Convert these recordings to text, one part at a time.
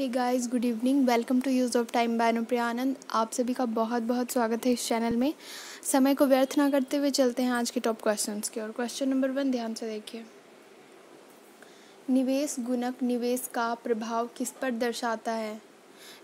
hey guys good evening welcome to use of time by Anupriya Anand आप सभी का बहुत बहुत स्वागत है इस चैनल में समय को व्यर्थ ना करते हुए चलते हैं आज के टॉप क्वेश्चंस के और क्वेश्चन नंबर वन ध्यान से देखिए निवेश गुणक निवेश का प्रभाव किस पर दर्शाता है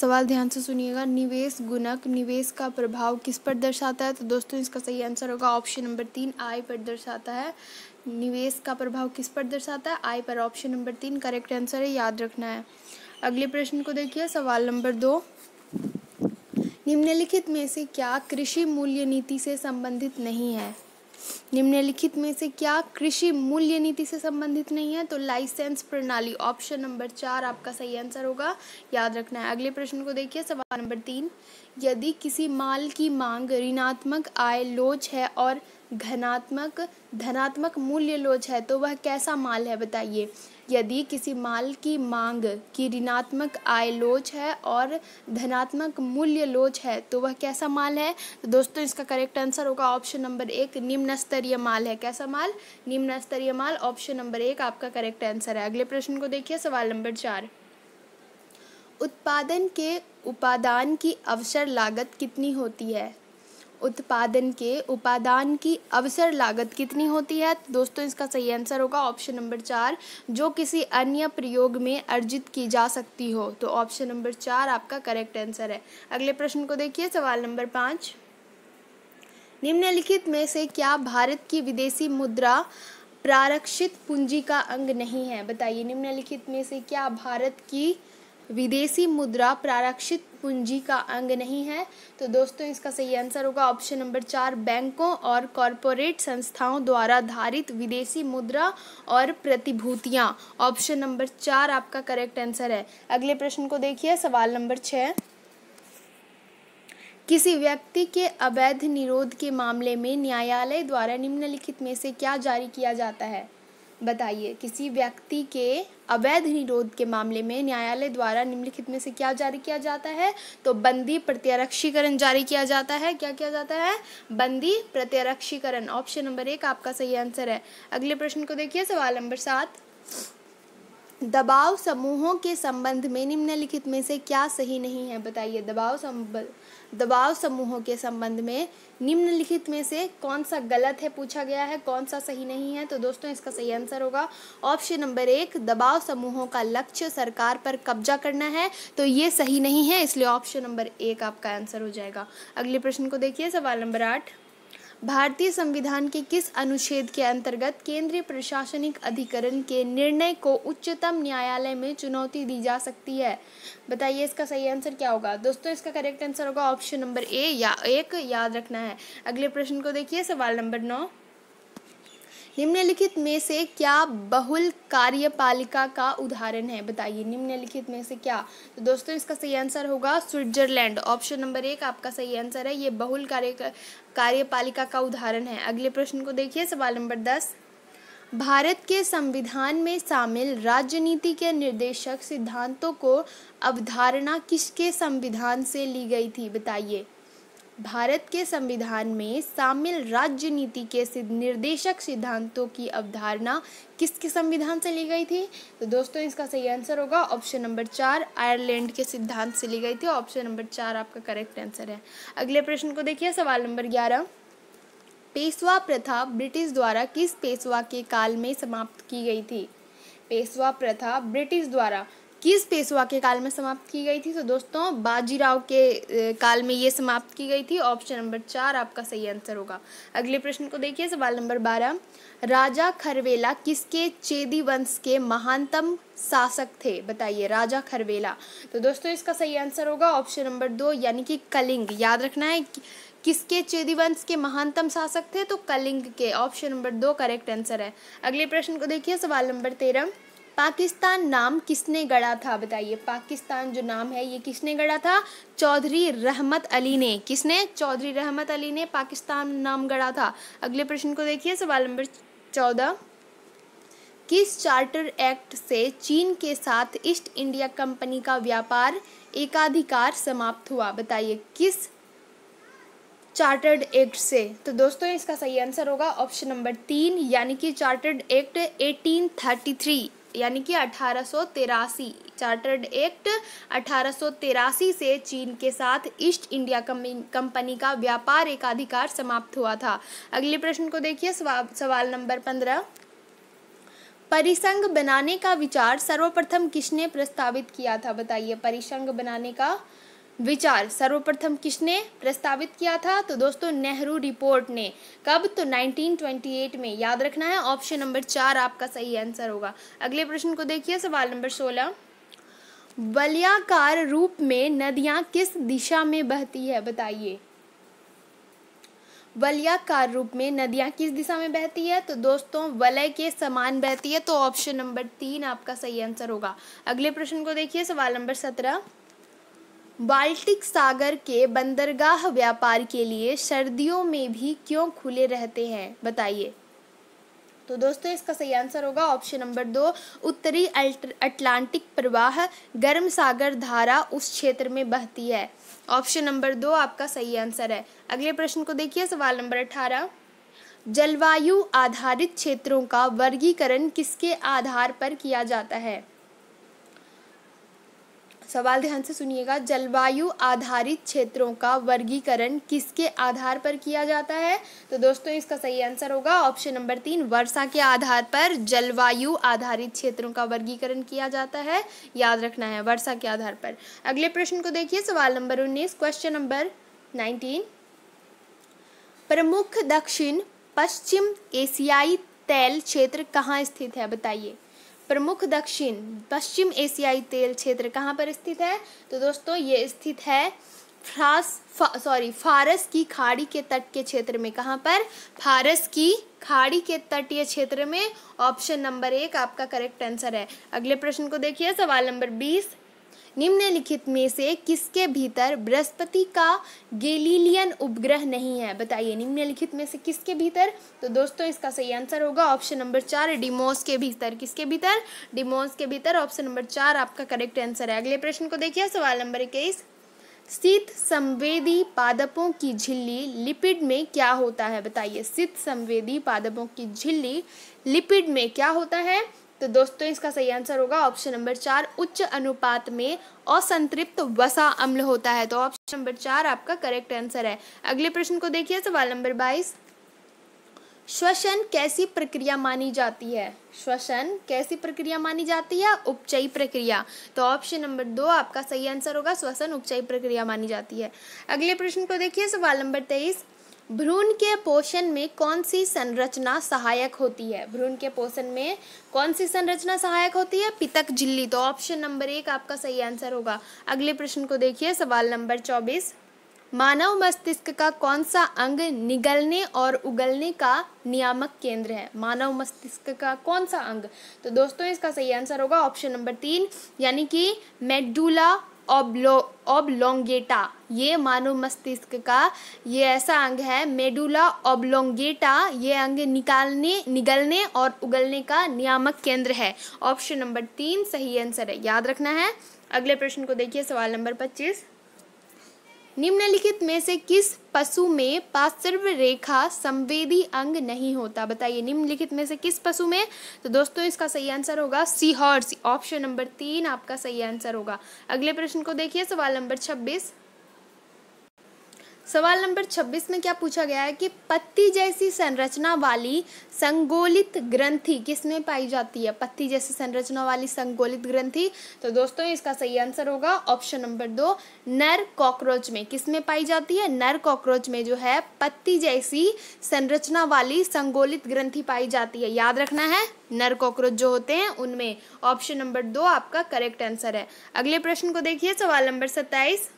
सवाल ध्यान से सुनिएगा निवेश गुणक निवेश का प्रभाव किस पर दर्शाता है तो दोस्तों इसका सही आंसर होगा ऑप्शन नंबर तीन आय पर दर्शाता है निवेश का प्रभाव किस पर दर्शाता है आय पर ऑप्शन नंबर तीन करेक्ट आंसर है याद रखना है अगले प्रश्न को देखिए सवाल नंबर दो निम्नलिखित में से क्या कृषि मूल्य नीति से संबंधित नहीं है निम्नलिखित में से क्या कृषि मूल्य नीति से संबंधित नहीं है तो लाइसेंस प्रणाली ऑप्शन नंबर चार आपका सही आंसर होगा याद रखना है अगले प्रश्न को देखिए सवाल नंबर तीन यदि किसी माल की मांग ऋणात्मक आय लोच है और घनात्मक धनात्मक मूल्य लोच है तो वह कैसा माल है बताइए यदि किसी माल की मांग की ऋणात्मक आय लोच है और धनात्मक मूल्य लोच है तो वह कैसा माल है तो दोस्तों इसका करेक्ट आंसर होगा ऑप्शन नंबर एक निम्न स्तरीय माल है कैसा माल निम्न स्तरीय माल ऑप्शन नंबर एक आपका करेक्ट आंसर है अगले प्रश्न को देखिए सवाल नंबर चार उत्पादन के उपादान की अवसर लागत कितनी होती है उत्पादन के उपादान की अवसर लागत कितनी होती है तो दोस्तों इसका सही आंसर होगा ऑप्शन नंबर चार जो किसी अन्य प्रयोग में अर्जित की जा सकती हो तो ऑप्शन नंबर चार आपका करेक्ट आंसर है अगले प्रश्न को देखिए सवाल नंबर पाँच निम्नलिखित में से क्या भारत की विदेशी मुद्रा प्रारक्षित पूंजी का अंग नहीं है बताइए निम्नलिखित में से क्या भारत की विदेशी मुद्रा प्रारक्षित पूंजी का अंग नहीं है तो दोस्तों इसका सही आंसर होगा ऑप्शन नंबर चार बैंकों और कॉरपोरेट संस्थाओं द्वारा धारित विदेशी मुद्रा और प्रतिभूतियां ऑप्शन नंबर चार आपका करेक्ट आंसर है अगले प्रश्न को देखिए सवाल नंबर छः किसी व्यक्ति के अवैध निरोध के मामले में न्यायालय द्वारा निम्नलिखित में से क्या जारी किया जाता है बताइए किसी व्यक्ति के अवैध निरोध के मामले में न्यायालय द्वारा निम्नलिखित में से क्या जारी किया जाता है तो बंदी प्रत्यारक्षीकरण जारी किया जाता है क्या किया जाता है बंदी प्रत्यारक्षीकरण ऑप्शन नंबर एक आपका सही आंसर है अगले प्रश्न को देखिए सवाल नंबर सात दबाव समूहों के संबंध में निम्नलिखित में से क्या सही नहीं है बताइए दबाव संबंध दबाव समूहों के संबंध में निम्नलिखित में से कौन सा गलत है पूछा गया है कौन सा सही नहीं है तो दोस्तों इसका सही आंसर होगा ऑप्शन नंबर एक दबाव समूहों का लक्ष्य सरकार पर कब्जा करना है तो ये सही नहीं है इसलिए ऑप्शन नंबर एक आपका आंसर हो जाएगा अगले प्रश्न को देखिए सवाल नंबर आठ भारतीय संविधान के किस अनुच्छेद के अंतर्गत केंद्रीय प्रशासनिक अधिकरण के निर्णय को उच्चतम न्यायालय में चुनौती दी जा सकती है बताइए इसका सही आंसर क्या होगा दोस्तों इसका करेक्ट आंसर होगा ऑप्शन नंबर ए या एक याद रखना है अगले प्रश्न को देखिए सवाल नंबर नौ निम्नलिखित में से क्या बहुल कार्यपालिका का उदाहरण है बताइए निम्नलिखित में से क्या तो दोस्तों इसका सही आंसर होगा स्विट्जरलैंड ऑप्शन नंबर एक आपका सही आंसर है ये बहुल कार्य कार्यपालिका का उदाहरण है अगले प्रश्न को देखिए सवाल नंबर दस भारत के संविधान में शामिल राजनीति के निर्देशक सिद्धांतों को अवधारणा किसके संविधान से ली गई थी बताइए भारत के संविधान में शामिल राज्य नीति के निर्देशक सिद्धांतों की अवधारणा किसके संविधान से ली गई थी तो दोस्तों इसका सही आंसर होगा ऑप्शन नंबर चार आयरलैंड के सिद्धांत से ली गई थी ऑप्शन नंबर चार आपका करेक्ट आंसर है अगले प्रश्न को देखिए सवाल नंबर ग्यारह पेशवा प्रथा ब्रिटिश द्वारा किस पेशवा के काल में समाप्त की गई थी पेशवा प्रथा ब्रिटिश द्वारा किस पेशवा के काल में समाप्त की गई थी तो दोस्तों बाजीराव के काल में ये समाप्त की गई थी ऑप्शन नंबर चार आपका सही आंसर होगा अगले प्रश्न को देखिए सवाल नंबर बारह राजा खरवेला किसके चेदी वंश के महानतम शासक थे बताइए राजा खरवेला तो दोस्तों इसका सही आंसर होगा ऑप्शन नंबर दो यानी कि कलिंग याद रखना है कि किसके चेदी वंश के महानतम शासक थे तो कलिंग के ऑप्शन नंबर दो करेक्ट आंसर है अगले प्रश्न को देखिए सवाल नंबर तेरह पाकिस्तान नाम किसने गढ़ा था बताइए पाकिस्तान जो नाम है ये किसने गढ़ा था चौधरी रहमत अली ने किसने चौधरी रहमत अली ने पाकिस्तान नाम गढ़ा था अगले प्रश्न को देखिए सवाल नंबर चौदह किस चार्टर एक्ट से चीन के साथ ईस्ट इंडिया कंपनी का व्यापार एकाधिकार समाप्त हुआ बताइए किस चार्टर्ड एक्ट से तो दोस्तों इसका सही आंसर होगा ऑप्शन नंबर तीन यानी कि चार्टर्ड एक्ट 1833 यानी कि अठारह चार्टर्ड एक्ट अठारह से चीन के साथ ईस्ट इंडिया कंपनी का व्यापार एकाधिकार समाप्त हुआ था अगले प्रश्न को देखिए सवाल नंबर पंद्रह परिसंघ बनाने का विचार सर्वप्रथम किसने प्रस्तावित किया था बताइए परिसंघ बनाने का विचार सर्वप्रथम किसने प्रस्तावित किया था तो दोस्तों नेहरू रिपोर्ट ने कब तो 1928 में याद रखना है ऑप्शन नंबर चार आपका सही आंसर होगा अगले प्रश्न को देखिए सवाल नंबर सोलह वलयाकार रूप में नदियां किस दिशा में बहती है बताइए वलयाकार रूप में नदियां किस दिशा में बहती है तो दोस्तों वलय के समान बहती है तो ऑप्शन नंबर तीन आपका सही आंसर होगा अगले प्रश्न को देखिए सवाल नंबर सत्रह बाल्टिक सागर के बंदरगाह व्यापार के लिए सर्दियों में भी क्यों खुले रहते हैं बताइए तो दोस्तों इसका सही आंसर होगा ऑप्शन नंबर दो उत्तरी अटलांटिक प्रवाह गर्म सागर धारा उस क्षेत्र में बहती है ऑप्शन नंबर दो आपका सही आंसर है अगले प्रश्न को देखिए सवाल नंबर अठारह जलवायु आधारित क्षेत्रों का वर्गीकरण किसके आधार पर किया जाता है सवाल ध्यान से सुनिएगा जलवायु आधारित क्षेत्रों का वर्गीकरण किसके आधार पर किया जाता है तो दोस्तों इसका सही आंसर होगा ऑप्शन नंबर तीन वर्षा के आधार पर जलवायु आधारित क्षेत्रों का वर्गीकरण किया जाता है याद रखना है वर्षा के आधार पर अगले प्रश्न को देखिए सवाल नंबर उन्नीस क्वेश्चन नंबर नाइनटीन प्रमुख दक्षिण पश्चिम एशियाई तेल क्षेत्र कहाँ स्थित है बताइए प्रमुख दक्षिण पश्चिम एशियाई तेल क्षेत्र कहाँ पर स्थित है तो दोस्तों ये स्थित है फ्रांस फा, सॉरी फारस की खाड़ी के तट के क्षेत्र में कहाँ पर फारस की खाड़ी के तटीय क्षेत्र में ऑप्शन नंबर एक आपका करेक्ट आंसर है अगले प्रश्न को देखिए सवाल नंबर बीस निम्नलिखित में से किसके भीतर बृहस्पति का गेलीलियन उपग्रह नहीं है बताइए निम्नलिखित में से किसके भीतर तो दोस्तों इसका सही आंसर होगा ऑप्शन नंबर चार डिमोस के भीतर किसके भीतर डिमोस के भीतर ऑप्शन नंबर चार आपका करेक्ट आंसर है अगले प्रश्न को देखिए सवाल नंबर इक्कीस शीत संवेदी पादपों की झिल्ली लिपिड में क्या होता है बताइए शीत संवेदी पादपों की झिल्ली लिपिड में क्या होता है तो दोस्तों इसका सही आंसर होगा ऑप्शन नंबर चार उच्च अनुपात में असंतृप्त वसा अम्ल होता है तो ऑप्शन नंबर चार आपका करेक्ट आंसर है अगले प्रश्न को देखिए सवाल नंबर बाईस श्वसन कैसी प्रक्रिया मानी जाती है श्वसन कैसी प्रक्रिया मानी जाती है उपचयी प्रक्रिया तो ऑप्शन नंबर दो आपका सही आंसर होगा श्वसन उपचयी प्रक्रिया मानी जाती है अगले प्रश्न को देखिए सवाल नंबर तेईस भ्रूण के पोषण में कौन सी संरचना सहायक होती है भ्रूण के पोषण में कौन सी संरचना सहायक होती है पितक झिल्ली तो ऑप्शन नंबर एक आपका सही आंसर होगा अगले प्रश्न को देखिए सवाल नंबर चौबीस मानव मस्तिष्क का कौन सा अंग निगलने और उगलने का नियामक केंद्र है मानव मस्तिष्क का कौन सा अंग तो दोस्तों इसका सही आंसर होगा ऑप्शन नंबर तीन यानी कि मेडुला ऑब्लो ऑब्लोंगेटा ये मानव मस्तिष्क का ये ऐसा अंग है मेडुला ऑब्लोंगेटा ये अंग निकालने निगलने और उगलने का नियामक केंद्र है ऑप्शन नंबर तीन सही आंसर है याद रखना है अगले प्रश्न को देखिए सवाल नंबर पच्चीस निम्नलिखित में से किस पशु में पार्श्व रेखा संवेदी अंग नहीं होता बताइए निम्नलिखित में से किस पशु में तो दोस्तों इसका सही आंसर होगा हॉर्स ऑप्शन नंबर तीन आपका सही आंसर होगा अगले प्रश्न को देखिए सवाल नंबर छब्बीस सवाल नंबर 26 में क्या पूछा गया है कि पत्ती जैसी संरचना वाली संगोलित ग्रंथि किसमें पाई जाती है पत्ती जैसी संरचना वाली संगोलित ग्रंथि तो दोस्तों इसका सही आंसर होगा ऑप्शन नंबर दो नर कॉकरोच में किसमें पाई जाती है नर कॉकरोच में जो है पत्ती जैसी संरचना वाली संगोलित ग्रंथि पाई जाती है याद रखना है नर कॉकरोच जो होते हैं उनमें ऑप्शन नंबर दो आपका करेक्ट आंसर है अगले प्रश्न को देखिए सवाल नंबर सत्ताईस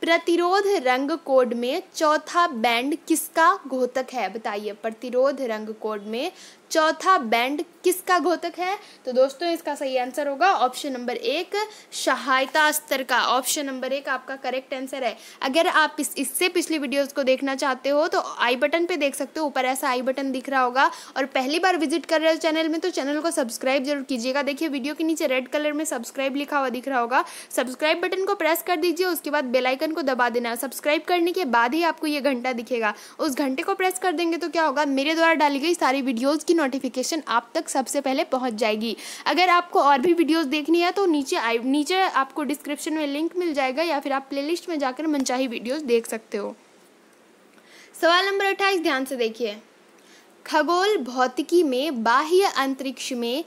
प्रतिरोध रंग कोड में चौथा बैंड किसका घोतक है बताइए प्रतिरोध रंग कोड में चौथा बैंड किसका घोतक है तो दोस्तों इसका सही आंसर होगा ऑप्शन नंबर एक सहायता स्तर का ऑप्शन नंबर एक आपका करेक्ट आंसर है अगर आप इस इससे पिछली वीडियोस को देखना चाहते हो तो आई बटन पे देख सकते हो ऊपर ऐसा आई बटन दिख रहा होगा और पहली बार विजिट कर रहे हो चैनल में तो चैनल को सब्सक्राइब जरूर कीजिएगा देखिए वीडियो के नीचे रेड कलर में सब्सक्राइब लिखा हुआ दिख रहा होगा सब्सक्राइब बटन को प्रेस कर दीजिए उसके बाद बेलाइकन को दबा देना सब्सक्राइब करने के बाद ही आपको ये घंटा दिखेगा उस घंटे को प्रेस कर देंगे तो क्या होगा मेरे द्वारा डाली गई सारी वीडियोज़ की नोटिफिकेशन आप तक सबसे पहले पहुंच जाएगी अगर आपको और भी वीडियोस देखनी है तो नीचे आई नीचे आपको डिस्क्रिप्शन में लिंक मिल जाएगा या फिर आप प्लेलिस्ट में जाकर मनचाही वीडियोज़ देख सकते हो सवाल नंबर अट्ठाईस ध्यान से देखिए खगोल भौतिकी में बाह्य अंतरिक्ष में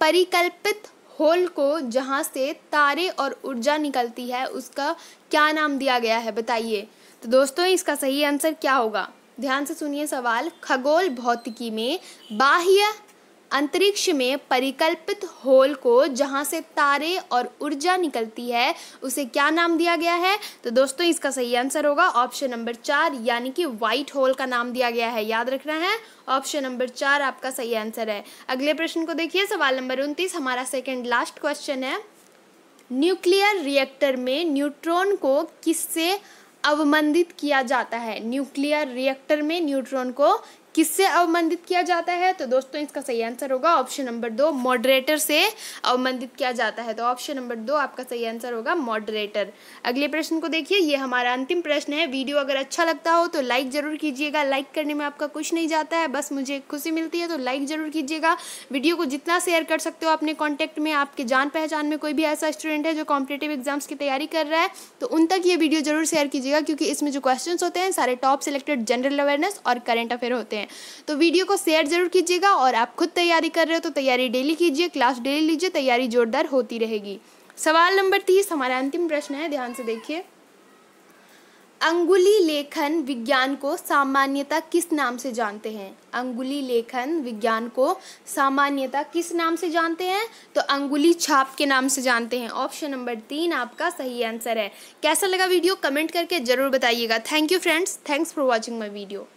परिकल्पित होल को जहाँ से तारे और ऊर्जा निकलती है उसका क्या नाम दिया गया है बताइए तो दोस्तों इसका सही आंसर क्या होगा ध्यान से सुनिए सवाल खगोल भौतिकी में बाह्य अंतरिक्ष में परिकल्पित होल को जहाँ से तारे और ऊर्जा निकलती है उसे क्या नाम दिया गया है तो दोस्तों इसका सही आंसर होगा ऑप्शन नंबर चार यानी कि व्हाइट होल का नाम दिया गया है याद रखना है ऑप्शन नंबर चार आपका सही आंसर है अगले प्रश्न को देखिए सवाल नंबर उनतीस हमारा सेकेंड लास्ट क्वेश्चन है न्यूक्लियर रिएक्टर में न्यूट्रॉन को किससे अवमंदित किया जाता है न्यूक्लियर रिएक्टर में न्यूट्रॉन को किससे अवमंदित किया जाता है तो दोस्तों इसका सही आंसर होगा ऑप्शन नंबर दो मॉडरेटर से अवमंदित किया जाता है तो ऑप्शन नंबर दो आपका सही आंसर होगा मॉडरेटर अगले प्रश्न को देखिए ये हमारा अंतिम प्रश्न है वीडियो अगर अच्छा लगता हो तो लाइक ज़रूर कीजिएगा लाइक करने में आपका कुछ नहीं जाता है बस मुझे खुशी मिलती है तो लाइक ज़रूर कीजिएगा वीडियो को जितना शेयर कर सकते हो अपने कॉन्टैक्ट में आपके जान पहचान में कोई भी ऐसा स्टूडेंट है जो कॉम्पिटेटिव एग्जाम्स की तैयारी कर रहा है तो उन तक ये वीडियो ज़रूर शेयर कीजिएगा क्योंकि इसमें जो क्वेश्चन होते हैं सारे टॉप सेलेक्टेड जनरल अवेयरनेस और करेंट अफेयर होते हैं हैं तो वीडियो को शेयर जरूर कीजिएगा और आप खुद तैयारी कर रहे हो तो तैयारी डेली कीजिए क्लास डेली लीजिए तैयारी जोरदार होती रहेगी सवाल नंबर तीस हमारा अंतिम प्रश्न है ध्यान से देखिए अंगुली लेखन विज्ञान को सामान्यता किस नाम से जानते हैं अंगुली लेखन विज्ञान को सामान्यता किस नाम से जानते हैं तो अंगुली छाप के नाम से जानते हैं ऑप्शन नंबर तीन आपका सही आंसर है कैसा लगा वीडियो कमेंट करके ज़रूर बताइएगा thank you friends thanks for watching my video